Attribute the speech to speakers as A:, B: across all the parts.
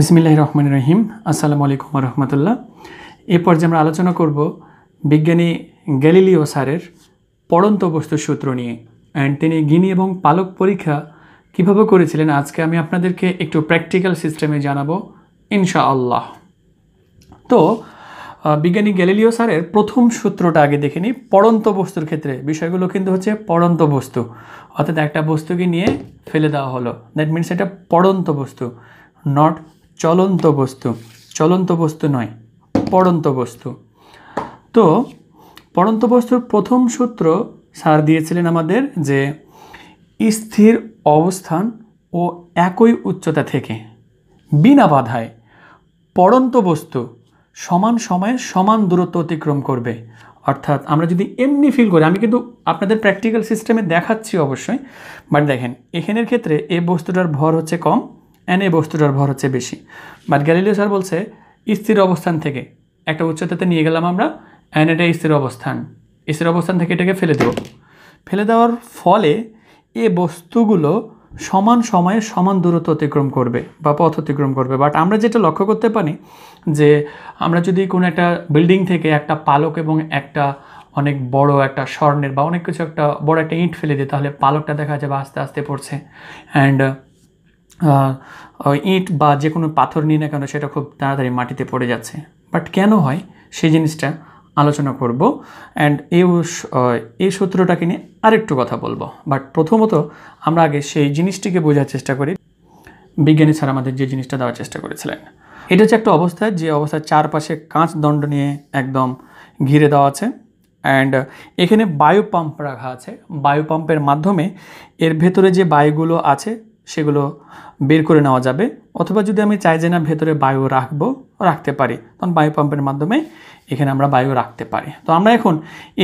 A: বিসমিল্লাহ রহমান রহিম আসসালামু আলাইকুম রহমতুল্লাহ এ পর্যায়ে আমরা আলোচনা করব বিজ্ঞানী গ্যালিলিও স্যারের পড়ন্ত বস্তু সূত্র নিয়ে অ্যান্ড তিনি গিনি এবং পালক পরীক্ষা কীভাবে করেছিলেন আজকে আমি আপনাদেরকে একটু প্র্যাকটিক্যাল সিস্টেমে জানাবো ইনশা আল্লাহ তো বিজ্ঞানী গ্যালিলিও স্যারের প্রথম সূত্রটা আগে দেখে নিই পড়ন্ত বস্তুর ক্ষেত্রে বিষয়গুলো কিন্তু হচ্ছে পড়ন্ত বস্তু অর্থাৎ একটা বস্তুকে নিয়ে ফেলে দেওয়া হলো দ্যাট মিনস এটা পড়ন্ত বস্তু নট চলন্ত বস্তু চলন্ত বস্তু নয় পড়ন্ত বস্তু তো পড়ন্ত বস্তুর প্রথম সূত্র সার দিয়েছিলেন আমাদের যে স্থির অবস্থান ও একই উচ্চতা থেকে বিনা বাধায় পড়ন্ত বস্তু সমান সময়ে সমান দূরত্ব অতিক্রম করবে অর্থাৎ আমরা যদি এমনি ফিল করি আমি কিন্তু আপনাদের প্র্যাকটিক্যাল সিস্টেমে দেখাচ্ছি অবশ্যই বাট দেখেন এখানের ক্ষেত্রে এই বস্তুটার ভর হচ্ছে কম এনে এই বস্তুটার ভর হচ্ছে বেশি বাট গ্যালিলিও স্যার বলছে স্থির অবস্থান থেকে একটা উচ্চতাতে নিয়ে গেলাম আমরা অ্যান্ড এটা স্থির অবস্থান স্থির অবস্থান থেকে এটাকে ফেলে দেব ফেলে দেওয়ার ফলে এ বস্তুগুলো সমান সময়ে সমান দূরত্ব অতিক্রম করবে বা পথ অতিক্রম করবে বাট আমরা যেটা লক্ষ্য করতে পারি যে আমরা যদি কোনো একটা বিল্ডিং থেকে একটা পালক এবং একটা অনেক বড় একটা স্বর্ণের বা অনেক কিছু একটা বড় একটা ইঁট ফেলে দিই তাহলে পালকটা দেখা যাবে আস্তে আস্তে পড়ছে অ্যান্ড ইট বা যে কোনো পাথর নিয়ে না কেন সেটা খুব তাড়াতাড়ি মাটিতে পড়ে যাচ্ছে বাট কেন হয় সেই জিনিসটা আলোচনা করব অ্যান্ড এই এই সূত্রটাকে নিয়ে আরেকটু কথা বলবো বাট প্রথমত আমরা আগে সেই জিনিসটিকে বোঝার চেষ্টা করি বিজ্ঞানী স্যার আমাদের যে জিনিসটা দেওয়ার চেষ্টা করেছিলেন এটা হচ্ছে একটা অবস্থা যে অবস্থার চারপাশে কাঁচ দণ্ড নিয়ে একদম ঘিরে দেওয়া আছে অ্যান্ড এখানে বায়ু পাম্প রাখা আছে বায়ু পাম্পের মাধ্যমে এর ভেতরে যে বায়ুগুলো আছে সেগুলো বের করে নেওয়া যাবে অথবা যদি আমি চাই যে না ভেতরে বায়ু রাখবো রাখতে পারি তখন বায়ু পাম্পের মাধ্যমে এখানে আমরা বায়ু রাখতে পারি তো আমরা এখন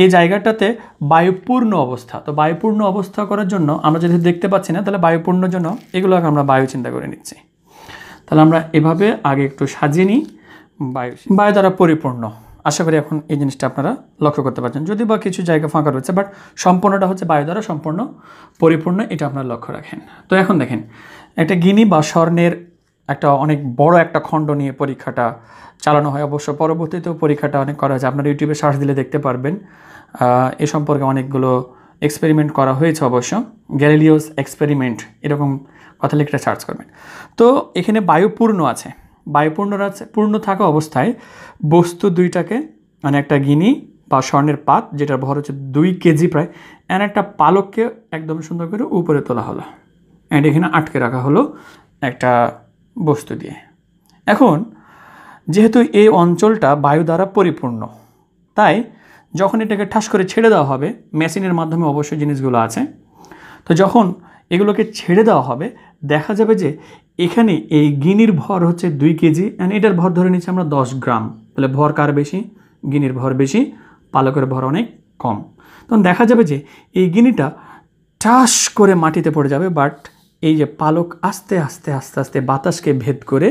A: এই জায়গাটাতে বায়ুপূর্ণ অবস্থা তো বায়ুপূর্ণ অবস্থা করার জন্য আমরা যদি দেখতে পাচ্ছি না তাহলে বায়ুপূর্ণ জন্য এগুলোকে আমরা বায়ু চিন্তা করে নিচ্ছি তাহলে আমরা এভাবে আগে একটু সাজিয়ে নিই বায়ু বায়ু দ্বারা পরিপূর্ণ আশা করি এখন এই জিনিসটা আপনারা লক্ষ্য করতে পারছেন যদি বা কিছু জায়গা ফাঁকা রয়েছে বাট সম্পূর্ণটা হচ্ছে বায়ু দ্বারা সম্পূর্ণ পরিপূর্ণ এটা আপনারা লক্ষ্য রাখেন তো এখন দেখেন একটা গিনি বা স্বর্ণের একটা অনেক বড় একটা খণ্ড নিয়ে পরীক্ষাটা চালানো হয় অবশ্য পরবর্তীতেও পরীক্ষাটা অনেক করা হয়েছে আপনারা ইউটিউবে সার্চ দিলে দেখতে পারবেন এ সম্পর্কে অনেকগুলো এক্সপেরিমেন্ট করা হয়েছে অবশ্য গ্যালিলিওস এক্সপেরিমেন্ট এরকম কথা লিখে সার্চ করবেন তো এখানে বায়ুপূর্ণ আছে আছে পূর্ণ থাকা অবস্থায় বস্তু দুইটাকে মানে একটা গিনি বা স্বর্ণের পাত যেটার ভর হচ্ছে দুই কেজি প্রায় অ্যান্ড একটা পালককে একদম সুন্দর করে উপরে তোলা হলো অ্যান্ড এখানে আটকে রাখা হলো একটা বস্তু দিয়ে এখন যেহেতু এই অঞ্চলটা বায়ু দ্বারা পরিপূর্ণ তাই যখন এটাকে ঠাস করে ছেড়ে দেওয়া হবে মেশিনের মাধ্যমে অবশ্যই জিনিসগুলো আছে তো যখন এগুলোকে ছেড়ে দেওয়া হবে দেখা যাবে যে এখানে এই গিনির ভর হচ্ছে দুই কেজি অ্যান্ড এটার ভর ধরে নিচ্ছি আমরা দশ গ্রাম তাহলে ভর কার বেশি গিনির ভর বেশি পালকের ভর অনেক কম তখন দেখা যাবে যে এই গিনিটা ঠাস করে মাটিতে পড়ে যাবে বাট এই যে পালক আস্তে আস্তে আস্তে আস্তে বাতাসকে ভেদ করে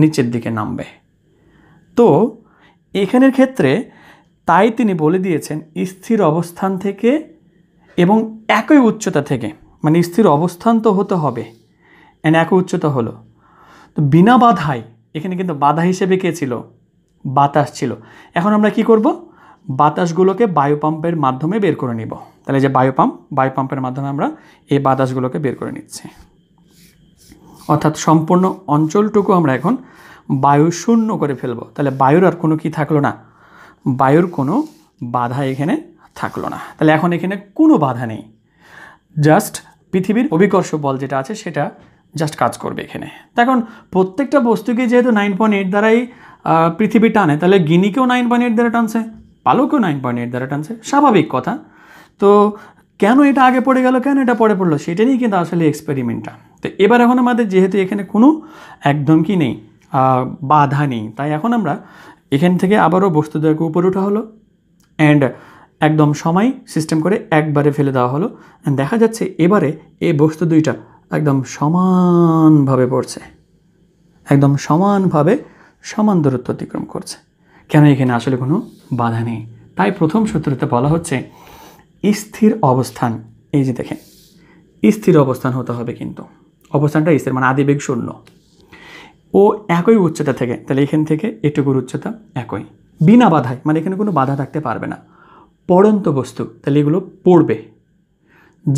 A: নিচের দিকে নামবে তো এখানের ক্ষেত্রে তাই তিনি বলে দিয়েছেন স্থির অবস্থান থেকে এবং একই উচ্চতা থেকে মানে স্থির অবস্থান তো হতে হবে অ্যান্ড এক উচ্চতা হলো তো বিনা বাধায় এখানে কিন্তু বাধা হিসেবে কে ছিল বাতাস ছিল এখন আমরা কি করব বাতাসগুলোকে বায়ুপাম্পের মাধ্যমে বের করে নিব তাহলে যে বায়ুপাম্প বায়ুপাম্পের মাধ্যমে আমরা এই বাতাসগুলোকে বের করে নিচ্ছি অর্থাৎ সম্পূর্ণ অঞ্চলটুকু আমরা এখন বায়ু শূন্য করে ফেলবো তাহলে বায়ুর আর কোনো কি থাকলো না বায়ুর কোনো বাধা এখানে থাকলো না তাহলে এখন এখানে কোনো বাধা নেই জাস্ট পৃথিবীর অভিকর্ষ বল যেটা আছে সেটা জাস্ট কাজ করবে এখানে এখন প্রত্যেকটা বস্তুকে যেহেতু নাইন পয়েন্ট এইট দ্বারাই পৃথিবী টানে তাহলে গিনিকেও নাইন পয়েন্ট এইট দ্বারা টানছে পালকেও নাইন পয়েন্ট এইট দ্বারা টানছে স্বাভাবিক কথা তো কেন এটা আগে পড়ে গেল কেন এটা পড়ে পড়লো সেটা নিয়েই কিন্তু আসলে এক্সপেরিমেন্টটা তো এবার এখন আমাদের যেহেতু এখানে কোনো একদম কি নেই বাধা নেই তাই এখন আমরা এখান থেকে আবারও বস্তুদ্বয়কে উপরে ওঠা হলো অ্যান্ড একদম সময় সিস্টেম করে একবারে ফেলে দেওয়া হলো দেখা যাচ্ছে এবারে এই বস্তু দুইটা একদম সমানভাবে পড়ছে একদম সমানভাবে সমান দূরত্ব অতিক্রম করছে কেন এখানে আসলে কোনো বাধা নেই তাই প্রথম সূত্রতে বলা হচ্ছে স্থির অবস্থান এই যে দেখেন স্থির অবস্থান হতে হবে কিন্তু অবস্থানটা স্থির মানে আদিবেগ শূন্য ও একই উচ্চতা থেকে তাহলে এখান থেকে এটুকুর উচ্চতা একই বিনা বাধায় মানে এখানে কোনো বাধা থাকতে পারবে না পড়ন্ত বস্তু তাহলে এগুলো পড়বে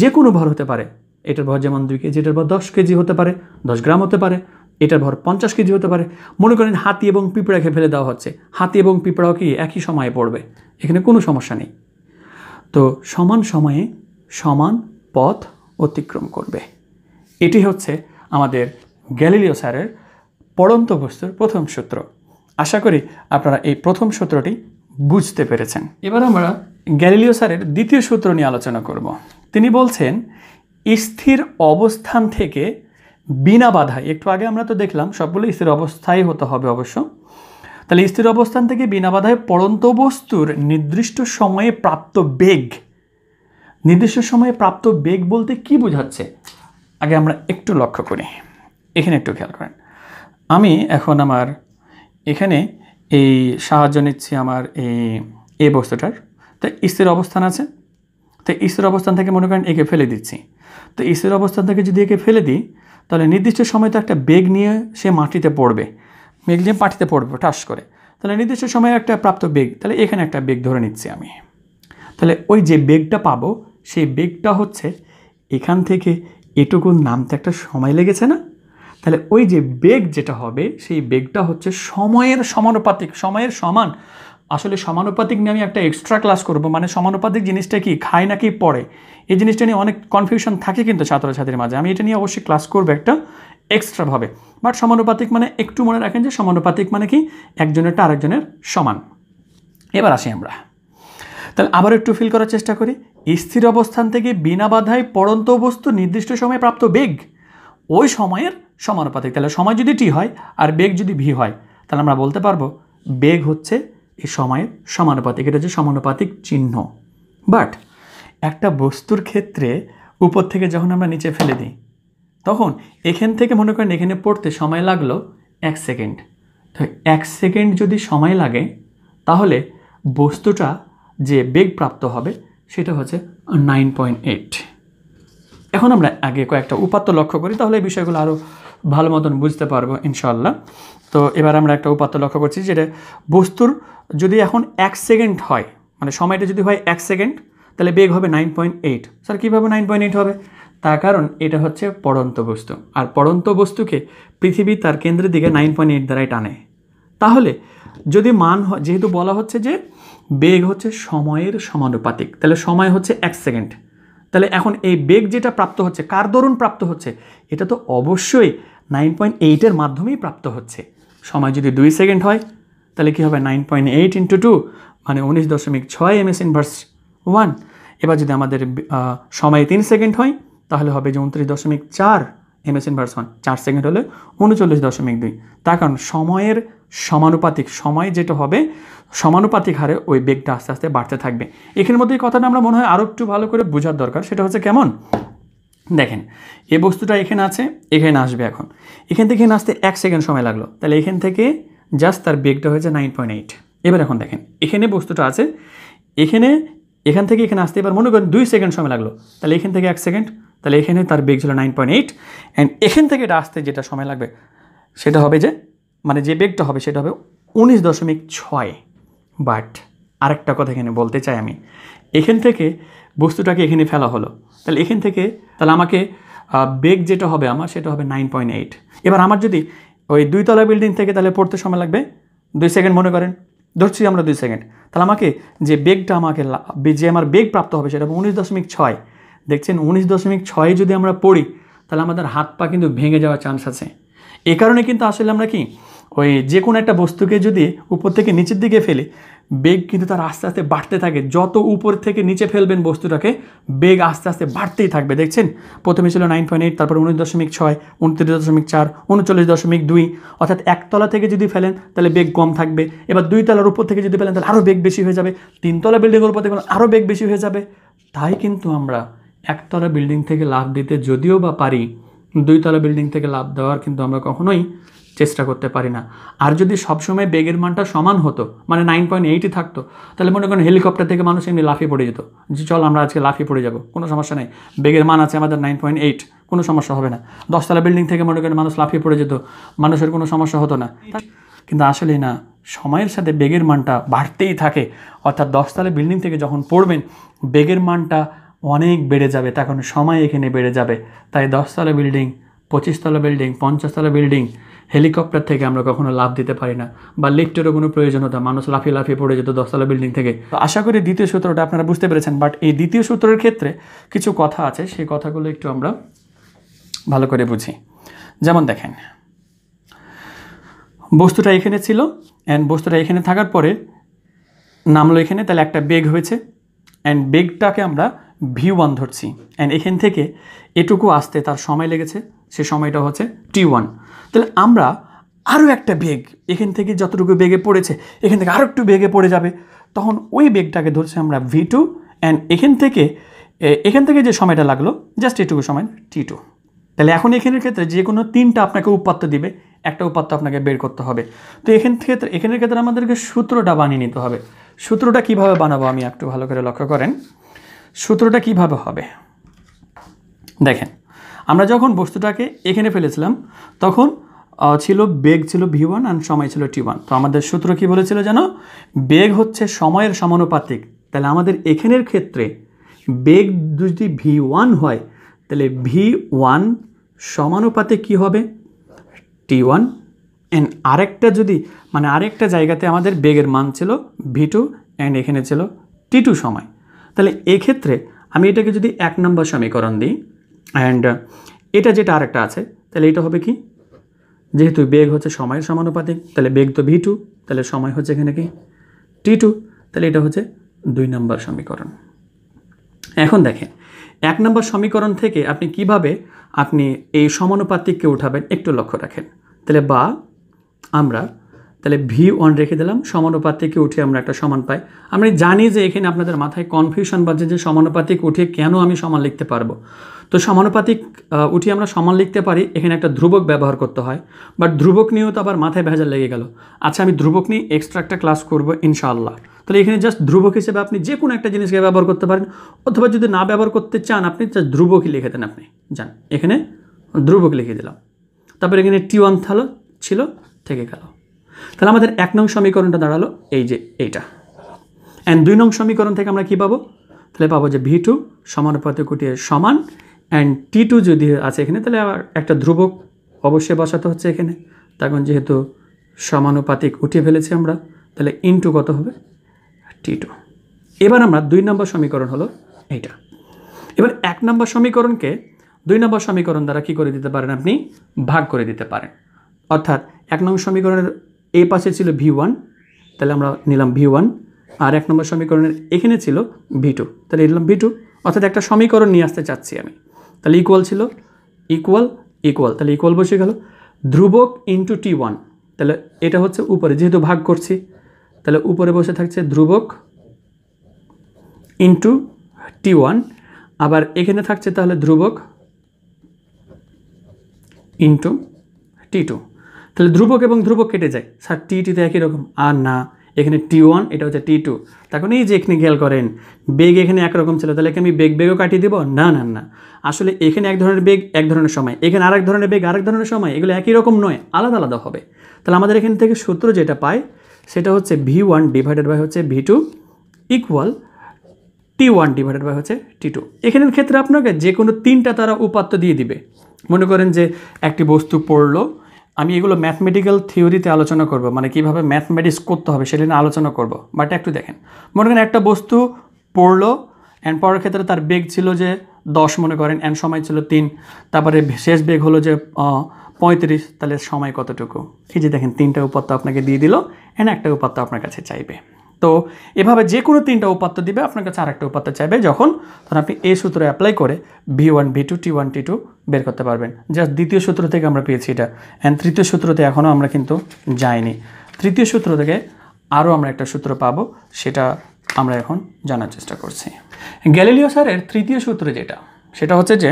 A: যে কোনো ভর হতে পারে এটার ভর যেমন দুই কেজি এটার ভর দশ কেজি হতে পারে দশ গ্রাম হতে পারে এটার ভর পঞ্চাশ কেজি হতে পারে মনে করেন হাতি এবং পিঁপড়াকে ফেলে দেওয়া হচ্ছে হাতি এবং পিঁপড়াও কি একই সময়ে পড়বে এখানে কোনো সমস্যা নেই তো সমান সময়ে সমান পথ অতিক্রম করবে এটি হচ্ছে আমাদের গ্যালিলিও স্যারের পড়ন্ত বস্তুর প্রথম সূত্র আশা করি আপনারা এই প্রথম সূত্রটি বুঝতে পেরেছেন এবার আমরা গ্যালিলিও স্যারের দ্বিতীয় সূত্র নিয়ে আলোচনা করব তিনি বলছেন স্থির অবস্থান থেকে বিনা বাধায় একটু আগে আমরা তো দেখলাম সবগুলো স্থির অবস্থায় হতে হবে অবশ্য তাহলে স্থির অবস্থান থেকে বিনা বাধায় পড়ন্ত বস্তুর নির্দিষ্ট সময়ে প্রাপ্ত বেগ নির্দিষ্ট সময়ে প্রাপ্ত বেগ বলতে কি বোঝাচ্ছে আগে আমরা একটু লক্ষ্য করি এখানে একটু খেয়াল করেন আমি এখন আমার এখানে এই সাহায্য নিচ্ছি আমার এই এ বস্তুটার তো স্থির অবস্থান আছে তো স্থির অবস্থান থেকে মনে করেন একে ফেলে দিচ্ছি তো এসের অবস্থান থেকে যদি একে ফেলে দিই তাহলে নির্দিষ্ট সময় তো একটা বেগ নিয়ে সে মাটিতে পড়বে মেঘ নিয়ে মাটিতে পড়বে ঠাস করে তাহলে নির্দিষ্ট সময়ে একটা প্রাপ্ত বেগ তাহলে এখানে একটা বেগ ধরে নিচ্ছি আমি তাহলে ওই যে বেগটা পাবো সেই বেগটা হচ্ছে এখান থেকে এটুকুন নামতে একটা সময় লেগেছে না তাহলে ওই যে বেগ যেটা হবে সেই বেগটা হচ্ছে সময়ের সমানুপাতিক সময়ের সমান আসলে সমানুপাতিক নিয়ে আমি একটা এক্সট্রা ক্লাস করব মানে সমানুপাতিক জিনিসটা কি খায় নাকি পড়ে এই জিনিসটা নিয়ে অনেক কনফিউশন থাকে কিন্তু ছাত্রছাত্রীর মাঝে আমি এটা নিয়ে অবশ্যই ক্লাস করবো একটা এক্সট্রাভাবে বাট সমানুপাতিক মানে একটু মনে রাখেন যে সমানুপাতিক মানে কি একজনেরটা আরেকজনের সমান এবার আসি আমরা তাহলে আবার একটু ফিল করার চেষ্টা করি স্থির অবস্থান থেকে বিনা বাধায় পড়ন্ত বস্তু নির্দিষ্ট সময়ে প্রাপ্ত বেগ ওই সময়ের সমানুপাতিক তাহলে সময় যদি টি হয় আর বেগ যদি ভি হয় তাহলে আমরা বলতে পারবো বেগ হচ্ছে এ সময়ের সমানুপাতিক এটা হচ্ছে সমানুপাতিক চিহ্ন বাট একটা বস্তুর ক্ষেত্রে উপর থেকে যখন আমরা নিচে ফেলে দিই তখন এখান থেকে মনে করেন এখানে পড়তে সময় লাগলো এক সেকেন্ড তো এক সেকেন্ড যদি সময় লাগে তাহলে বস্তুটা যে বেগ প্রাপ্ত হবে সেটা হচ্ছে নাইন পয়েন্ট এইট এখন আমরা আগে কয়েকটা উপাত্ত লক্ষ্য করি তাহলে এই বিষয়গুলো আরও ভালো মতন বুঝতে পারবো ইনশাল্লাহ তো এবার আমরা একটা উপাত্ত লক্ষ্য করছি যেটা বস্তুর যদি এখন এক সেকেন্ড হয় মানে সময়টা যদি হয় এক সেকেন্ড তাহলে বেগ হবে নাইন পয়েন্ট এইট স্যার কীভাবে নাইন পয়েন্ট এইট হবে তার কারণ এটা হচ্ছে পড়ন্ত বস্তু আর পড়ন্ত বস্তুকে পৃথিবী তার কেন্দ্রের দিকে নাইন পয়েন্ট এইট দ্বারাই টানে তাহলে যদি মান হয় যেহেতু বলা হচ্ছে যে বেগ হচ্ছে সময়ের সমানুপাতিক তাহলে সময় হচ্ছে এক সেকেন্ড তাহলে এখন এই বেগ যেটা প্রাপ্ত হচ্ছে কার দরুন প্রাপ্ত হচ্ছে এটা তো অবশ্যই নাইন পয়েন্ট এইটের মাধ্যমেই প্রাপ্ত হচ্ছে সময় যদি দুই সেকেন্ড হয় তাহলে কী হবে nine point eight into two মানে উনিশ দশমিক ছয় এম এস ইনভার্স ওয়ান এবার যদি আমাদের সময় তিন সেকেন্ড হয় তাহলে হবে যে উনত্রিশ দশমিক চার এম এস ইনভার্স ওয়ান চার সেকেন্ড হলে উনচল্লিশ দশমিক দুই তার কারণ সময়ের সমানুপাতিক সময় যেটা হবে সমানুপাতিক হারে ওই বেগটা আস্তে আস্তে বাড়তে থাকবে এখানের মধ্যে কথাটা আমরা মনে হয় আরও একটু ভালো করে বোঝার দরকার সেটা হচ্ছে কেমন দেখেন এ বস্তুটা এখানে আছে এখানে আসবে এখন এখান থেকে এখানে আসতে এক সেকেন্ড সময় লাগলো তাহলে এখান থেকে জাস্ট তার বেগটা হয়েছে নাইন পয়েন্ট এইট এবার এখন দেখেন এখানে বস্তুটা আছে এখানে এখান থেকে এখানে আসতে এবার মনে করেন দুই সেকেন্ড সময় লাগলো তাহলে এখান থেকে এক সেকেন্ড তাহলে এখানে তার বেগ ছিল নাইন পয়েন্ট এইট অ্যান্ড এখান থেকে এটা আসতে যেটা সময় লাগবে সেটা হবে যে মানে যে বেগটা হবে সেটা হবে উনিশ দশমিক ছয় বাট আরেকটা কথা এখানে বলতে চাই আমি এখান থেকে বস্তুটাকে এখানে ফেলা হলো তাহলে এখান থেকে তাহলে আমাকে বেগ যেটা হবে আমার সেটা হবে নাইন পয়েন্ট এইট এবার আমার যদি ওই দুইতলা বিল্ডিং থেকে তাহলে পড়তে সময় লাগবে দুই সেকেন্ড মনে করেন ধরছি আমরা দুই সেকেন্ড তাহলে আমাকে যে বেগটা আমাকে যে আমার বেগ প্রাপ্ত হবে সেটা হবে উনিশ দশমিক ছয় দেখছেন উনিশ দশমিক ছয় যদি আমরা পড়ি তাহলে আমাদের হাত পা কিন্তু ভেঙে যাওয়ার চান্স আছে এ কারণে কিন্তু আসলে আমরা কি ওই যে কোনো একটা বস্তুকে যদি উপর থেকে নিচের দিকে ফেলি বেগ কিন্তু তার আস্তে আস্তে বাড়তে থাকে যত উপর থেকে নিচে ফেলবেন বস্তুটাকে বেগ আস্তে আস্তে বাড়তেই থাকবে দেখছেন প্রথমে ছিল নাইন পয়েন্ট এইট তারপর উনিশ দশমিক ছয় উনত্রিশ দশমিক চার উনচল্লিশ দশমিক দুই অর্থাৎ একতলা থেকে যদি ফেলেন তাহলে বেগ কম থাকবে এবার দুই তলার উপর থেকে যদি ফেলেন তাহলে আরও বেগ বেশি হয়ে যাবে তিনতলা বিল্ডিংয়ের উপর থেকে আরও বেগ বেশি হয়ে যাবে তাই কিন্তু আমরা একতলা বিল্ডিং থেকে লাভ দিতে যদিও বা পারি দুইতলা বিল্ডিং থেকে লাভ দেওয়ার কিন্তু আমরা কখনোই চেষ্টা করতে পারি না আর যদি সবসময় বেগের মানটা সমান হতো মানে নাইন পয়েন্ট এইটই থাকতো তাহলে মনে করেন হেলিকপ্টার থেকে মানুষ এমনি লাফিয়ে পড়ে যেত যে চল আমরা আজকে লাফিয়ে পড়ে যাব কোনো সমস্যা নেই বেগের মান আছে আমাদের নাইন পয়েন্ট এইট কোনো সমস্যা হবে না দশতলা বিল্ডিং থেকে মনে করেন মানুষ লাফিয়ে পড়ে যেত মানুষের কোনো সমস্যা হতো না কিন্তু আসলেই না সময়ের সাথে বেগের মানটা বাড়তেই থাকে অর্থাৎ দশতলা বিল্ডিং থেকে যখন পড়বেন বেগের মানটা অনেক বেড়ে যাবে তখন সময় এখানে বেড়ে যাবে তাই দশতলা বিল্ডিং পঁচিশতলা বিল্ডিং পঞ্চাশতলা বিল্ডিং হেলিকপ্টার থেকে আমরা কখনো লাভ দিতে পারি না বা লিফ্টেরও কোনো প্রয়োজন হতো মানুষ লাফিয়ে লাফিয়ে পড়ে যেত দশতলা বিল্ডিং থেকে তো আশা করি দ্বিতীয় সূত্রটা আপনারা বুঝতে পেরেছেন বাট এই দ্বিতীয় সূত্রের ক্ষেত্রে কিছু কথা আছে সেই কথাগুলো একটু আমরা ভালো করে বুঝি যেমন দেখেন বস্তুটা এখানে ছিল অ্যান্ড বস্তুটা এখানে থাকার পরে নামলো এখানে তাহলে একটা বেগ হয়েছে অ্যান্ড বেগটাকে আমরা ভি ওয়ান ধরছি অ্যান্ড এখান থেকে এটুকু আসতে তার সময় লেগেছে সে সময়টা হচ্ছে টি ওয়ান তাহলে আমরা আরও একটা বেগ এখান থেকে যতটুকু বেগে পড়েছে এখান থেকে আরও একটু বেগে পড়ে যাবে তখন ওই বেগটাকে ধরছি আমরা ভি টু অ্যান্ড এখান থেকে এখান থেকে যে সময়টা লাগলো জাস্ট এটুকু সময় টি টু তাহলে এখন এখানের ক্ষেত্রে যে কোনো তিনটা আপনাকে উপাত্ত দিবে একটা উপাত্ত আপনাকে বের করতে হবে তো এখান ক্ষেত্রে এখানের ক্ষেত্রে আমাদেরকে সূত্রটা বানিয়ে নিতে হবে সূত্রটা কিভাবে বানাবো আমি একটু ভালো করে লক্ষ্য করেন সূত্রটা কিভাবে হবে দেখেন আমরা যখন বস্তুটাকে এখানে ফেলেছিলাম তখন ছিল বেগ ছিল ভি ওয়ান আর সময় ছিল টি ওয়ান তো আমাদের সূত্র কি বলেছিল যেন বেগ হচ্ছে সময়ের সমানুপাতিক তাহলে আমাদের এখানের ক্ষেত্রে বেগ যদি ভি ওয়ান হয় তাহলে ভি ওয়ান সমানুপাতে কী হবে টি ওয়ান অ্যান্ড আরেকটা যদি মানে আরেকটা জায়গাতে আমাদের বেগের মান ছিল ভি টু অ্যান্ড এখানে ছিল টি টু সময় তাহলে এক্ষেত্রে আমি এটাকে যদি এক নম্বর সমীকরণ দিই অ্যান্ড এটা যেটা আরেকটা আছে তাহলে এটা হবে কি যেহেতু বেগ হচ্ছে সময়ের সমানুপাতিক তাহলে বেগ তো ভি টু তাহলে সময় হচ্ছে এখানে কি টি টু তাহলে এটা হচ্ছে দুই নম্বর সমীকরণ এখন দেখেন এক নম্বর সমীকরণ থেকে আপনি কিভাবে আপনি এই সমানুপাতিককে উঠাবেন একটু লক্ষ্য রাখেন তাহলে বা আমরা তাহলে ভি ওয়ান রেখে দিলাম সমানুপাতিক উঠে আমরা একটা সমান পাই আমরা জানি যে এখানে আপনাদের মাথায় কনফিউশন বাজে যে সমানুপাতিক উঠে কেন আমি সমান লিখতে পারবো তো সমানুপাতিক উঠে আমরা সমান লিখতে পারি এখানে একটা ধ্রুবক ব্যবহার করতে হয় বাট ধ্রুবক নিয়েও তো আবার মাথায় ভেজাল লেগে গেল আচ্ছা আমি ধ্রুবক নিয়ে এক্সট্রা একটা ক্লাস করবো ইনশাআল্লাহ তাহলে এখানে জাস্ট ধ্রুবক হিসেবে আপনি যে কোনো একটা জিনিসকে ব্যবহার করতে পারেন অথবা যদি না ব্যবহার করতে চান আপনি জাস্ট ধ্রুবকই লিখে দেন আপনি যান এখানে ধ্রুবক লিখে দিলাম তারপর এখানে টি ওয়ান থালো ছিল থেকে গেল তাহলে আমাদের এক নং সমীকরণটা দাঁড়ালো এই যে এইটা অ্যান্ড দুই নং সমীকরণ থেকে আমরা কি পাবো তাহলে পাবো যে ভি টু সমানুপাতিকুটির সমান অ্যান্ড টি টু যদি আছে এখানে তাহলে আবার একটা ধ্রুবক অবশ্যই বসাতে হচ্ছে এখানে তখন যেহেতু সমানুপাতিক উঠিয়ে ফেলেছি আমরা তাহলে ইনটু কত হবে টি টু এবার আমরা দুই নম্বর সমীকরণ হলো এইটা এবার এক নম্বর সমীকরণকে দুই নম্বর সমীকরণ দ্বারা কি করে দিতে পারেন আপনি ভাগ করে দিতে পারেন অর্থাৎ এক নম্বর সমীকরণের এ পাশে ছিল ভি ওয়ান তাহলে আমরা নিলাম ভি ওয়ান আর এক নম্বর সমীকরণের এখানে ছিল ভি টু তাহলে নিলাম ভি টু অর্থাৎ একটা সমীকরণ নিয়ে আসতে চাচ্ছি আমি তাহলে ইকুয়াল ছিল ইকুয়াল ইকুয়াল তাহলে ইকুয়াল বসে গেল ধ্রুবক ইন্টু টি ওয়ান তাহলে এটা হচ্ছে উপরে যেহেতু ভাগ করছি তাহলে উপরে বসে থাকছে ধ্রুবক ইন্টু টি ওয়ান আবার এখানে থাকছে তাহলে ধ্রুবক ইন্টু টি টু তাহলে ধ্রুবক এবং ধ্রুবক কেটে যায় স্যার টি টিতে একই রকম আর না এখানে টি ওয়ান এটা হচ্ছে টি টু তখন এই যে এখানে খেয়াল করেন বেগ এখানে একরকম ছিল তাহলে আমি বেগ বেগও কাটিয়ে দেবো না না না আসলে এখানে এক ধরনের বেগ এক ধরনের সময় এখানে আরেক ধরনের বেগ আরেক ধরনের সময় এগুলো একই রকম নয় আলাদা আলাদা হবে তাহলে আমাদের এখান থেকে সূত্র যেটা পাই সেটা হচ্ছে ভি ওয়ান ডিভাইডেড বাই হচ্ছে V two equal T one divided by হচ্ছে টি টু এখানের ক্ষেত্রে আপনাকে যে কোনো তিনটা তারা উপাত্ত দিয়ে দিবে মনে করেন যে একটি বস্তু পড়লো আমি এগুলো ম্যাথমেটিক্যাল থিওরিতে আলোচনা করব মানে কিভাবে ম্যাথমেটিক্স করতে হবে সেটা নিয়ে আলোচনা করব বাট একটু দেখেন মনে করেন একটা বস্তু পড়লো অ্যান্ড পড়ার ক্ষেত্রে তার বেগ ছিল যে দশ মনে করেন অ্যান্ড সময় ছিল তিন তারপরে শেষ বেগ হলো যে পঁয়ত্রিশ তাহলে সময় কতটুকু এই যে দেখেন তিনটা উপাত্ত আপনাকে দিয়ে দিল অ্যান্ড একটা উপাত্ত আপনার কাছে চাইবে তো এভাবে যে কোনো তিনটা উপাত্ত দিবে আপনার কাছে আরেকটা উপাত্ত চাইবে যখন তখন আপনি এই সূত্র অ্যাপ্লাই করে V one V two T one T two বের করতে পারবেন জাস্ট দ্বিতীয় সূত্র থেকে আমরা পেয়েছি এটা অ্যান্ড তৃতীয় সূত্রতে এখনও আমরা কিন্তু যাইনি তৃতীয় সূত্র থেকে আরও আমরা একটা সূত্র পাবো সেটা আমরা এখন জানার চেষ্টা করছি গ্যালিলিও স্যারের তৃতীয় সূত্র যেটা সেটা হচ্ছে যে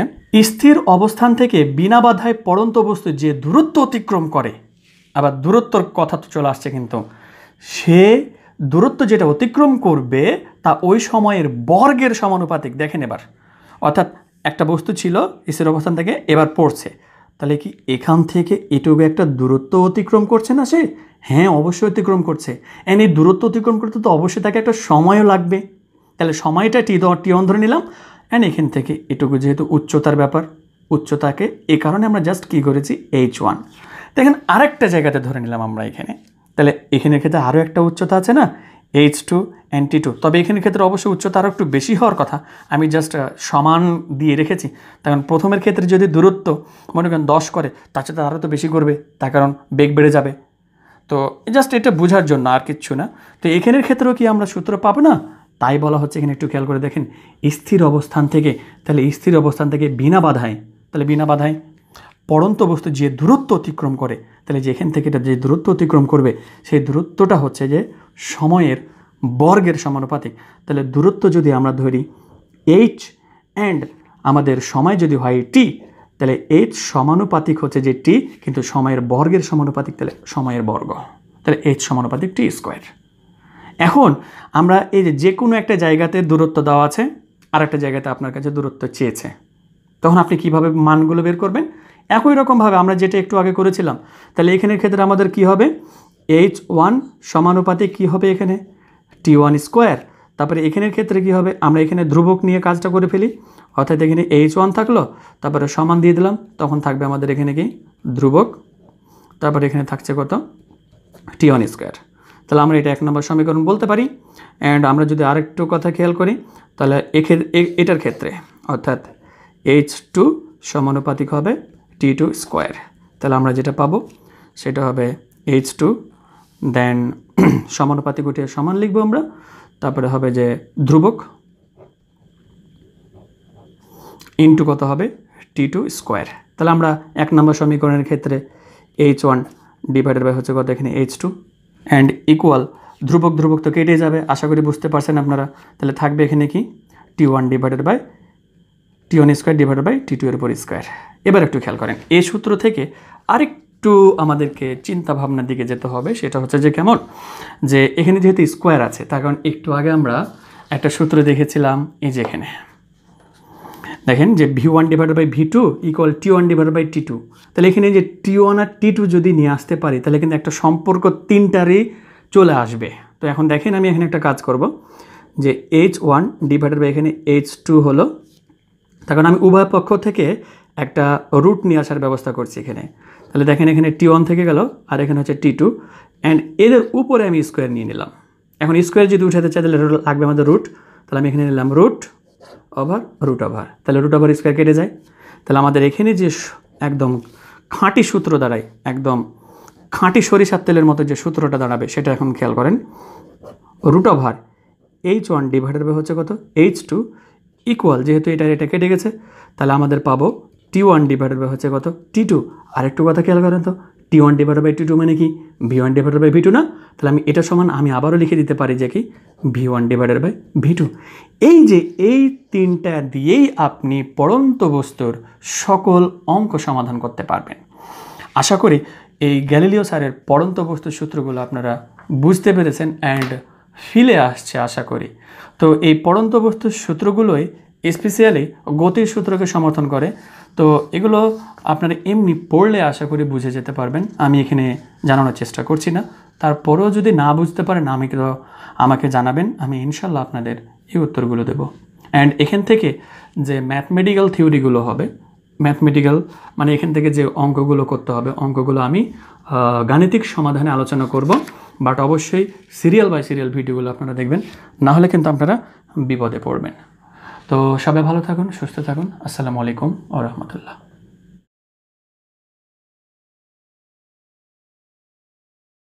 A: স্থির অবস্থান থেকে বিনা বাধায় পড়ন্ত বস্তু যে দূরত্ব অতিক্রম করে আবার দূরত্বর কথা তো চলে আসছে কিন্তু সে দূরত্ব যেটা অতিক্রম করবে তা ওই সময়ের বর্গের সমানুপাতিক দেখেন এবার অর্থাৎ একটা বস্তু ছিল ইসের অবস্থান থেকে এবার পড়ছে তাহলে কি এখান থেকে এটুকু একটা দূরত্ব অতিক্রম করছে না সে হ্যাঁ অবশ্যই অতিক্রম করছে এন এই দূরত্ব অতিক্রম করতে তো অবশ্যই তাকে একটা সময়ও লাগবে তাহলে সময়টা টি টি অন ধরে নিলাম অ্যান্ড এখান থেকে এটুকু যেহেতু উচ্চতার ব্যাপার উচ্চতাকে এ কারণে আমরা জাস্ট কী করেছি এইচ ওয়ান দেখেন আরেকটা জায়গাতে ধরে নিলাম আমরা এখানে তাহলে এখানের ক্ষেত্রে আরও একটা উচ্চতা আছে না এইচ টু অ্যান্টি টি টু তবে এখানের ক্ষেত্রে অবশ্যই উচ্চতা আরও একটু বেশি হওয়ার কথা আমি জাস্ট সমান দিয়ে রেখেছি কারণ প্রথমের ক্ষেত্রে যদি দূরত্ব মনে করেন দশ করে তার সাথে আরও তো বেশি করবে তার কারণ বেগ বেড়ে যাবে তো জাস্ট এটা বোঝার জন্য আর কিচ্ছু না তো এখানের ক্ষেত্রেও কি আমরা সূত্র পাবো না তাই বলা হচ্ছে এখানে একটু খেয়াল করে দেখেন স্থির অবস্থান থেকে তাহলে স্থির অবস্থান থেকে বিনা বাধায় তাহলে বিনা বাধায় পড়ন্ত বস্তু যে দূরত্ব অতিক্রম করে তাহলে যেখান থেকে এটা যে দূরত্ব অতিক্রম করবে সেই দূরত্বটা হচ্ছে যে সময়ের বর্গের সমানুপাতিক তাহলে দূরত্ব যদি আমরা ধরি এইচ অ্যান্ড আমাদের সময় যদি হয় টি তাহলে এইচ সমানুপাতিক হচ্ছে যে টি কিন্তু সময়ের বর্গের সমানুপাতিক তাহলে সময়ের বর্গ তাহলে এইচ সমানুপাতিক টি স্কোয়ার এখন আমরা এই যে যে কোনো একটা জায়গাতে দূরত্ব দেওয়া আছে আর একটা জায়গাতে আপনার কাছে দূরত্ব চেয়েছে তখন আপনি কিভাবে মানগুলো বের করবেন একই রকমভাবে আমরা যেটা একটু আগে করেছিলাম তাহলে এখানের ক্ষেত্রে আমাদের কি হবে এইচ ওয়ান সমানুপাতে কী হবে এখানে টি ওয়ান স্কোয়ার তারপরে এখানের ক্ষেত্রে কি হবে আমরা এখানে ধ্রুবক নিয়ে কাজটা করে ফেলি অর্থাৎ এখানে এইচ ওয়ান থাকলো তারপরে সমান দিয়ে দিলাম তখন থাকবে আমাদের এখানে কি ধ্রুবক তারপরে এখানে থাকছে কত টি ওয়ান স্কোয়ার তাহলে আমরা এটা এক নম্বর সমীকরণ বলতে পারি অ্যান্ড আমরা যদি আরেকটু কথা খেয়াল করি তাহলে এটার ক্ষেত্রে অর্থাৎ এইচ টু সমানুপাতিক হবে টি টু স্কোয়ার তাহলে আমরা যেটা পাবো সেটা হবে এইচ টু দেন সমানুপাতিক উঠিয়ে সমান লিখবো আমরা তারপরে হবে যে ধ্রুবক ইন্টু কত হবে টি টু স্কোয়ার তাহলে আমরা এক নম্বর সমীকরণের ক্ষেত্রে এইচ ওয়ান ডিভাইডেড বাই হচ্ছে কত এখানে এইচ টু অ্যান্ড ইকুয়াল ধ্রুবক ধ্রুবক তো কেটে যাবে আশা করি বুঝতে পারছেন আপনারা তাহলে থাকবে এখানে কি T one divided by T one square divide by T two এর উপর স্কোয়ার এবার একটু খেয়াল করেন এই সূত্র থেকে আরেকটু আমাদেরকে চিন্তা ভাবনার দিকে যেতে হবে সেটা হচ্ছে যে কেমন যে এখানে যেহেতু স্কোয়ার আছে তার কারণ একটু আগে আমরা একটা সূত্র দেখেছিলাম এই যে এখানে দেখেন যে V one divide by V two equal T one divide by T two তাহলে এখানে যে টি ওয়ান আর টি টু যদি নিয়ে আসতে পারি তাহলে কিন্তু একটা সম্পর্ক তিনটারই চলে আসবে তো এখন দেখেন আমি এখানে একটা কাজ করব যে এইচ ওয়ান ডিভাইডেড বাই এখানে এইচ টু হলো কারণ আমি উভয় পক্ষ থেকে একটা রুট নিয়ে আসার ব্যবস্থা করছি এখানে তাহলে দেখেন এখানে টি ওয়ান থেকে গেল আর এখানে হচ্ছে টি টু অ্যান্ড এদের উপরে আমি স্কোয়ার নিয়ে নিলাম এখন স্কোয়ার যদি উঠাতে চাই তাহলে লাগবে আমাদের রুট তাহলে আমি এখানে নিলাম রুট ওভার রুট ওভার তাহলে রুট ওভার স্কোয়ার কেটে যায় তাহলে আমাদের এখানে যে একদম খাঁটি সূত্র দাঁড়ায় একদম খাঁটি সরিষার তেলের মতো যে সূত্রটা দাঁড়াবে সেটা এখন খেয়াল করেন root over H one divided by হচ্ছে কত এইচ টু ইকুয়াল যেহেতু এটা এটা কেটে গেছে তাহলে আমাদের পাবো টি ওয়ান ডিভাইডেড বাই হচ্ছে কত টি টু আরেকটু কথা খেয়াল করেন তো T one divided by T two মানে কি V one divided by V two না তাহলে আমি এটা সমান আমি আবারও লিখে দিতে পারি যে কি V one divided by V two এই যে এই তিনটা দিয়েই আপনি পড়ন্ত বস্তুর সকল অঙ্ক সমাধান করতে পারবেন আশা করি এই গ্যালিলিও স্যারের পড়ন্ত বস্তুর সূত্রগুলো আপনারা বুঝতে পেরেছেন অ্যান্ড ফিলে আসছে আশা করি তো এই পড়ন্ত বস্তুর সূত্রগুলোই স্পেশালি গতির সূত্রকে সমর্থন করে তো এগুলো আপনারা এমনি পড়লে আশা করি বুঝে যেতে পারবেন আমি এখানে জানানোর চেষ্টা করছি না তারপরেও যদি না বুঝতে পারেন আমি আমাকে জানাবেন আমি ইনশাল্লাহ আপনাদের এই উত্তরগুলো দেব অ্যান্ড এখান থেকে যে ম্যাথমেটিক্যাল থিওরিগুলো হবে ম্যাথমেটিক্যাল মানে এখান থেকে যে অঙ্কগুলো করতে হবে অঙ্কগুলো আমি গাণিতিক সমাধানে আলোচনা করব বাট অবশ্যই সিরিয়াল বাই সিরিয়াল ভিডিওগুলো আপনারা দেখবেন না হলে কিন্তু আপনারা বিপদে পড়বেন তো সবাই ভালো থাকুন সুস্থ থাকুন আসসালামু আলাইকুম ও রহমতুল্লাহ